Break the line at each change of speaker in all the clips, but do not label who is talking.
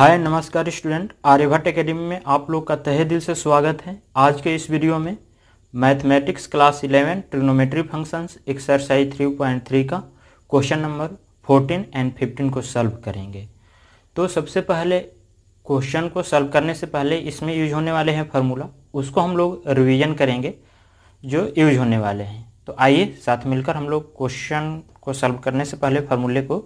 हाय नमस्कार student Aryabhata academy में आप लोग का तहे दिल से स्वागत है आज के इस वीडियो में mathematics class 11 trigonometry functions exercise 3.3 का क्वेश्चन नंबर 14 एंड 15 को सॉल्व करेंगे तो सबसे पहले क्वेश्चन को सॉल्व करने से पहले इसमें यूज होने वाले हैं फार्मूला उसको हम लोग रिविजन करेंगे जो यूज होने वाले हैं तो आइए साथ मिलकर हम लोग क्वेश्चन को सॉल्व करने से पहले फार्मूले को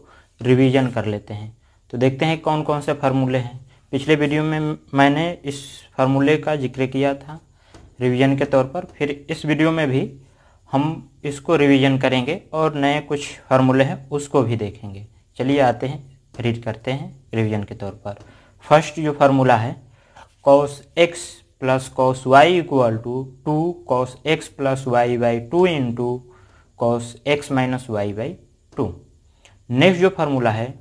रिविजन कर लेते हैं तो देखते हैं कौन कौन से फार्मूले हैं पिछले वीडियो में मैंने इस फार्मूले का जिक्र किया था रिवीजन के तौर पर फिर इस वीडियो में भी हम इसको रिवीजन करेंगे और नए कुछ फार्मूले हैं उसको भी देखेंगे चलिए आते हैं रीड करते हैं रिवीजन के तौर पर फर्स्ट जो फार्मूला है cos x plus cos y equal to two cos x plus y by two into cos x minus y by two next जो फार्मूला है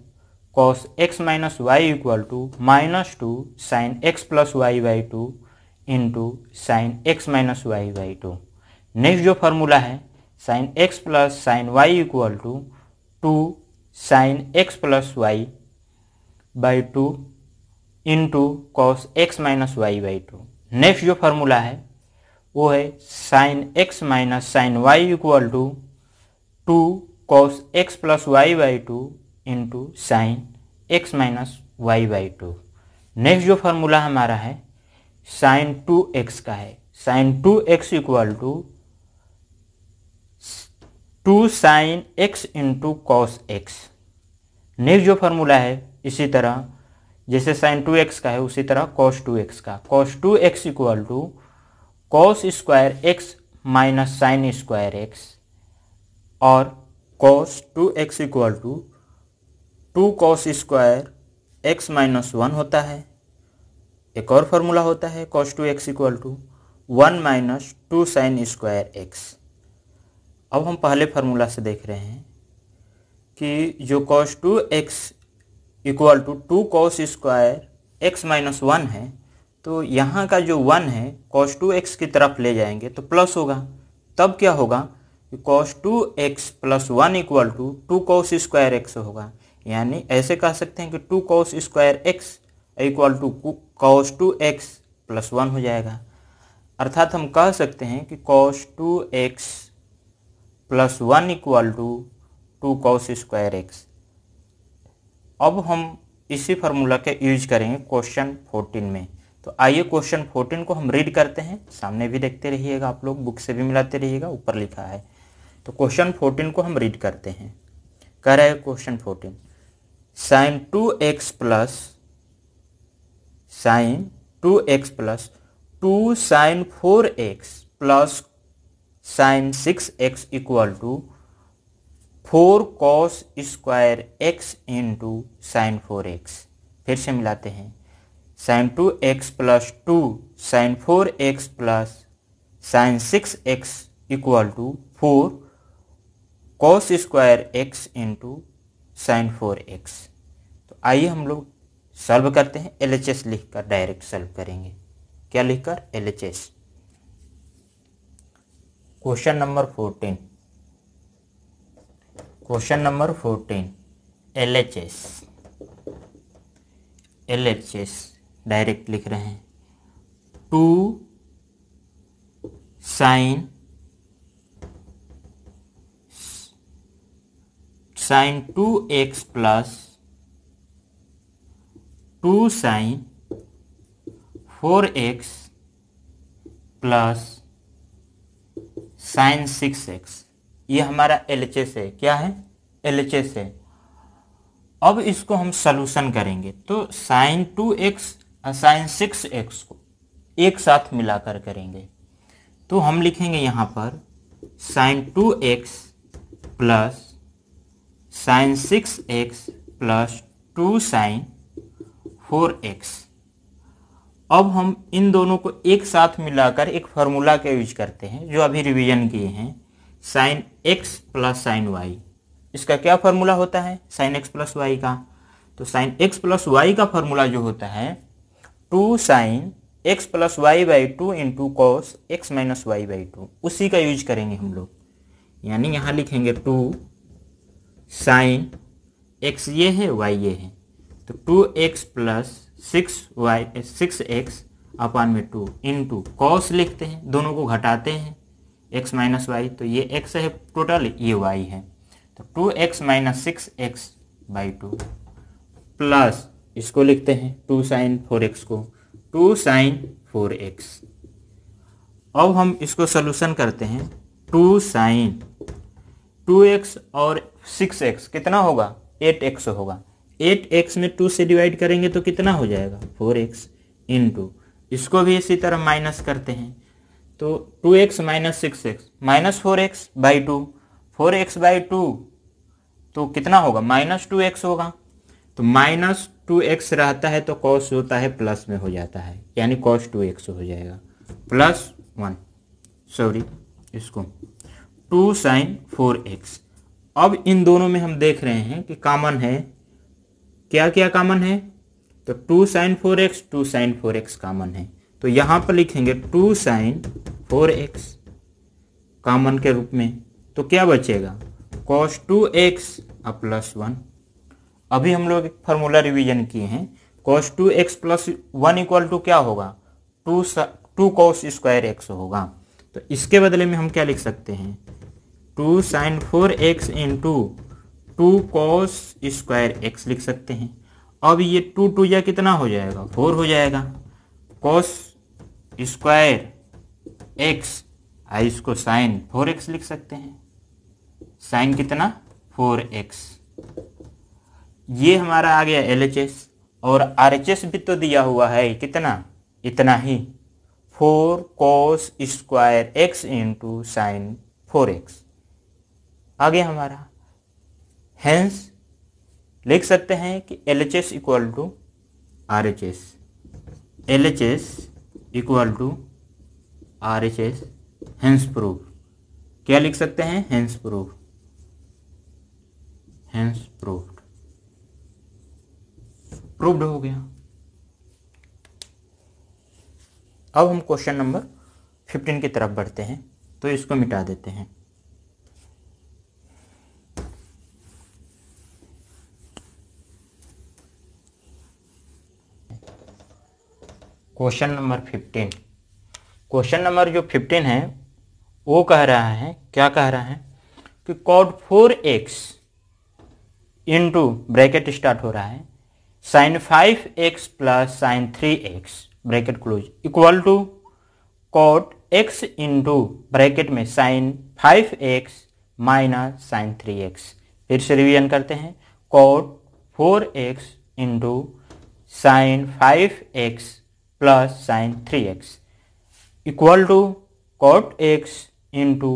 cos x minus y equal to minus two sine x plus y y two into sine x minus y by two next जो formula है sine x plus sine y equal to two sine x plus y by two into cos x minus y by two next जो formula है वो है sine x minus sine y equal to two cos x plus y by two into sine x minus y by two next जो formula हमारा है sine two x का है sine two x equal to two sine x into cos x next जो formula है इसी तरह जैसे साइन टू एक्स का है उसी तरह कॉस टू एक्स का cos two x equal to cos square x minus sine square x और cos two x equal to two cos square x minus one होता है एक और फार्मूला होता है cos two x equal to one minus two sine square x अब हम पहले फार्मूला से देख रहे हैं कि जो cos two x equal to two cos square x minus one है तो यहाँ का जो वन है कॉस टू एक्स की तरफ ले जाएंगे तो प्लस होगा तब क्या होगा cos two x plus one equal to two cos square x होगा यानी ऐसे कह सकते हैं कि two cos square x equal to cos two x plus one हो जाएगा अर्थात हम कह सकते हैं कि cos two x plus one equal to two cos square x अब हम इसी फार्मूला के यूज करेंगे क्वेश्चन फोर्टीन में तो आइए क्वेश्चन फोर्टीन को हम रीड करते हैं सामने भी देखते रहिएगा आप लोग बुक से भी मिलाते रहिएगा ऊपर लिखा है तो क्वेश्चन फोर्टीन को हम रीड करते हैं कह रहे question fourteen sine two x plus sine two x plus two sine four x plus sine six x equal to four cos square x into sine four x फिर से मिलाते हैं sine two x plus two sine four x plus sine six x equal to four cos square x into sine four x तो आइए हम लोग solve करते हैं एल एच एस लिख कर डायरेक्ट सॉल्व करेंगे क्या लिखकर L H S question number fourteen question number fourteen L H S L H S direct लिख रहे हैं two sine sine two x plus two sine four x plus sine six x ये हमारा L H S है क्या है L H S है अब इसको हम सोल्यूशन करेंगे तो sine two x sine six x को एक साथ मिलाकर करेंगे तो हम लिखेंगे यहाँ पर sine two x plus sine six x plus two sine four x अब हम इन दोनों को एक साथ मिलाकर एक फार्मूला का यूज करते हैं जो अभी रिवीजन किए हैं sine x plus sine y इसका क्या फार्मूला होता है साइन एक्स प्लस वाई का तो साइन एक्स प्लस वाई का फार्मूला जो होता है two sine x plus y by two into cos x minus y by two उसी का यूज करेंगे हम लोग यानी यहाँ लिखेंगे टू साइन एक्स ये है वाई ये है तो two x plus six y six x upon में टू इन टू कॉस लिखते हैं दोनों को घटाते हैं एक्स माइनस वाई तो ये एक्स है टोटल ये वाई है तो two x minus six x by two plus इसको लिखते हैं टू साइन फोर एक्स को टू साइन फोर एक्स अब हम इसको सोल्यूशन करते हैं टू साइन टू एक्स और सिक्स एक्स कितना होगा एट एक्स होगा एट एक्स में टू से डिवाइड करेंगे तो कितना हो जाएगा फोर एक्स इन टू इसको भी इसी तरह माइनस करते हैं तो two x minus six x minus four x by two four x by two तो कितना होगा माइनस टू एक्स होगा तो माइनस टू एक्स रहता है तो कॉस होता है प्लस में हो जाता है यानी कॉस टू एक्स हो जाएगा प्लस वन सॉरी इसको टू साइन फोर एक्स अब इन दोनों में हम देख रहे हैं कि कॉमन है क्या क्या कॉमन है तो two sine four x two sine four x common है तो यहां पर लिखेंगे two sine four x common के रूप में तो क्या बचेगा कॉस टू एक्स और प्लस वन अभी हम लोग एक फॉर्मूला रिविजन किए हैं cos two x plus one equal to क्या होगा two two cos square x होगा तो इसके बदले में हम क्या लिख सकते हैं two sine four x into two cos square x लिख सकते हैं अब ये टू टू या कितना हो जाएगा फोर हो जाएगा कॉस स्क्वायर एक्स आई इसको साइन फोर एक्स लिख सकते हैं साइन कितना फोर एक्स ये हमारा आ गया एल एच एस और आर एच एस भी तो दिया हुआ है कितना इतना ही four cos square x into sine four x आ गया हमारा हैंस लिख सकते हैं कि L H S equal to R H S L H S equal to R H S hence proof क्या लिख सकते हैं हैंस प्रूफ हैंस प्रूफ्ड हो गया अब हम क्वेश्चन नंबर फिफ्टीन की तरफ बढ़ते हैं तो इसको मिटा देते हैं question number fifteen question number जो फिफ्टीन है वो कह रहा है क्या कह रहा है कि cot four x into bracket start हो रहा है sine five x plus sine three x bracket close equal to cot x into bracket में sine five x minus sine three x फिर से रिविजन करते हैं cot four x into sine five x plus sine three x equal to cot x into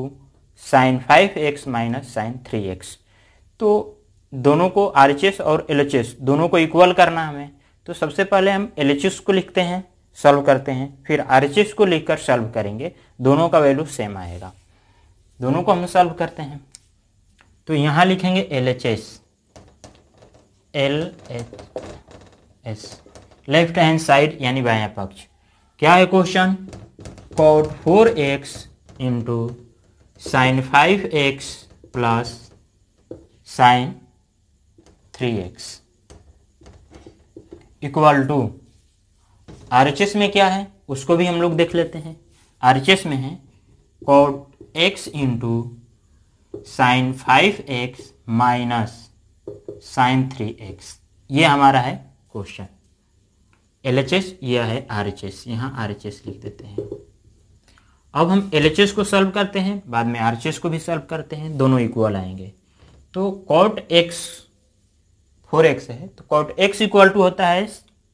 sine five x minus sine three x तो दोनों को are और L दोनों को इक्वल करना हमें तो सबसे पहले हम एल को लिखते हैं सॉल्व करते हैं फिर आर को लिखकर सॉल्व करेंगे दोनों का वैल्यू सेम आएगा दोनों को हम सॉल्व करते हैं तो यहां लिखेंगे L H S L H S left hand side यानी बाया पक्ष क्या है question cot four x into sine five x plus sine three x equal to R H S में क्या है उसको भी हम लोग देख लेते हैं आर एच एस में है cot x into sine five x minus sine three x
ये हमारा है
क्वेश्चन एल एच एस यह है आर एच एस यहाँ आर एच एस लिख देते हैं अब हम एल एच एस को सॉल्व करते हैं बाद में आर एच एस को भी सॉल्व करते हैं दोनों इक्वल आएंगे तो कॉट एक्स फोर एक्स है तो कॉट एक्स इक्वल टू होता है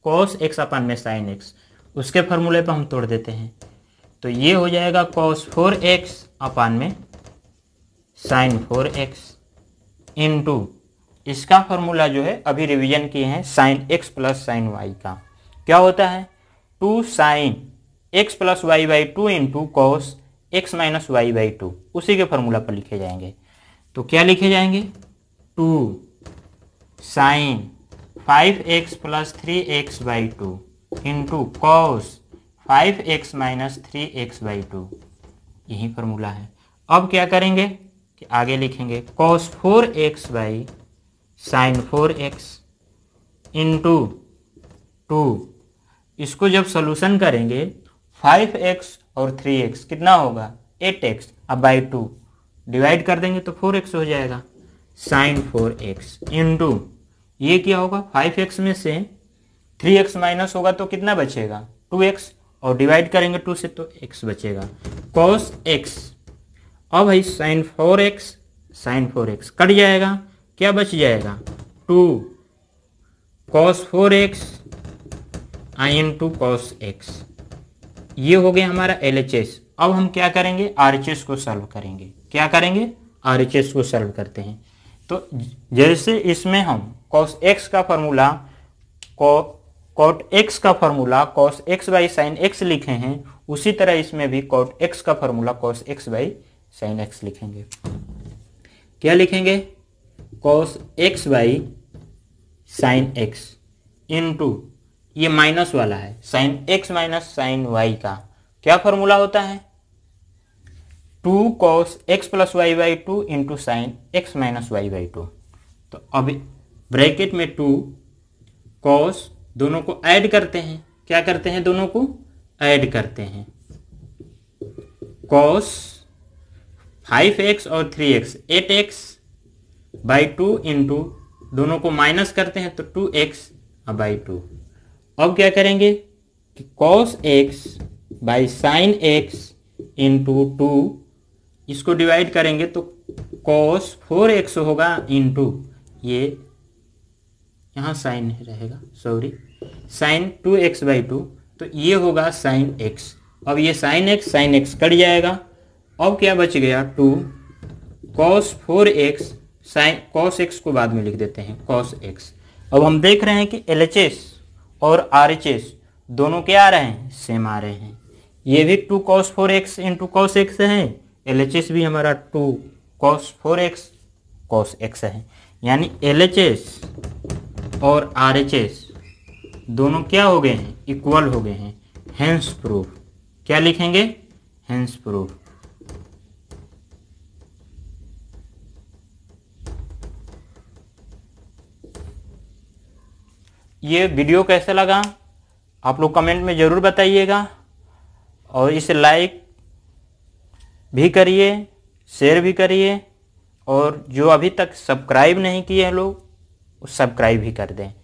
कॉस एक्स अपन में साइन एक्स उसके फॉर्मूले पर हम तोड़ देते हैं तो ये हो जाएगा कॉस फोर एक्स अपान में sine four x into इसका फॉर्मूला जो है अभी रिवीजन किए हैं sine x plus sine y का क्या होता है two sine x plus y by two into cos x minus y by two उसी के फॉर्मूला पर लिखे जाएंगे तो क्या लिखे जाएंगे two sine five x plus three x by two into cos five x minus three x by two यही फॉर्मूला है अब क्या करेंगे कि आगे लिखेंगे cos four x by sine four x into two इसको जब सोल्यूशन करेंगे फाइव एक्स और थ्री एक्स कितना होगा एट एक्स अब बाई टू डिवाइड कर देंगे तो फोर एक्स हो जाएगा साइन फोर एक्स टू ये क्या होगा फाइव एक्स में से थ्री एक्स माइनस होगा तो कितना बचेगा टू एक्स और डिवाइड करेंगे टू से तो एक्स बचेगा कॉस एक्स और भाई sine four x sine four x cut जाएगा क्या बच जाएगा two cos four x into cos x ये हो गया हमारा एल एच एस अब हम क्या करेंगे आर एच एस को सॉल्व करेंगे क्या करेंगे आर एच एस को सॉल्व करते हैं तो जैसे इसमें हम कॉस एक्स का फॉर्मूला कॉट एक्स का formula cos x by sine x लिखे हैं उसी तरह इसमें भी कॉट एक्स का formula cos x by sine x लिखेंगे क्या लिखेंगे cos x by sine x into ये माइनस वाला है sine x minus sine y का क्या फॉर्मूला होता है two cos x plus y by two into sine x minus y by two तो अब ब्रैकेट में टू कॉस दोनों को ऐड करते हैं क्या करते हैं दोनों को ऐड करते हैं कॉस फाइव एक्स और three x eight x by two into दोनों को माइनस करते हैं तो टू एक्स बाई टू अब क्या करेंगे cos x by sine x into two इसको डिवाइड करेंगे तो कॉस फोर एक्स होगा इंटू ये यहाँ साइन रहेगा sorry sine two x by two तो ये होगा साइन एक्स अब ये sine x sine x cut जाएगा अब क्या बच गया two cos four x sine cos x को बाद में लिख देते हैं कॉस एक्स अब हम देख रहे हैं कि एल एच एस और आर एच एस दोनों क्या आ रहे हैं सेम आ रहे हैं ये भी two cos four x into cos x है एल एच एस भी हमारा two cos four x cos x है यानी एल एच एस और आर एच एस दोनों क्या हो गए हैं इक्वल हो गए हैं हैंस प्रूफ क्या लिखेंगे हैंस प्रूफ ये वीडियो कैसा लगा आप लोग कमेंट में ज़रूर बताइएगा और इसे लाइक भी करिए शेयर भी करिए और जो अभी तक सब्सक्राइब नहीं किए हैं लोग सब्सक्राइब भी कर दें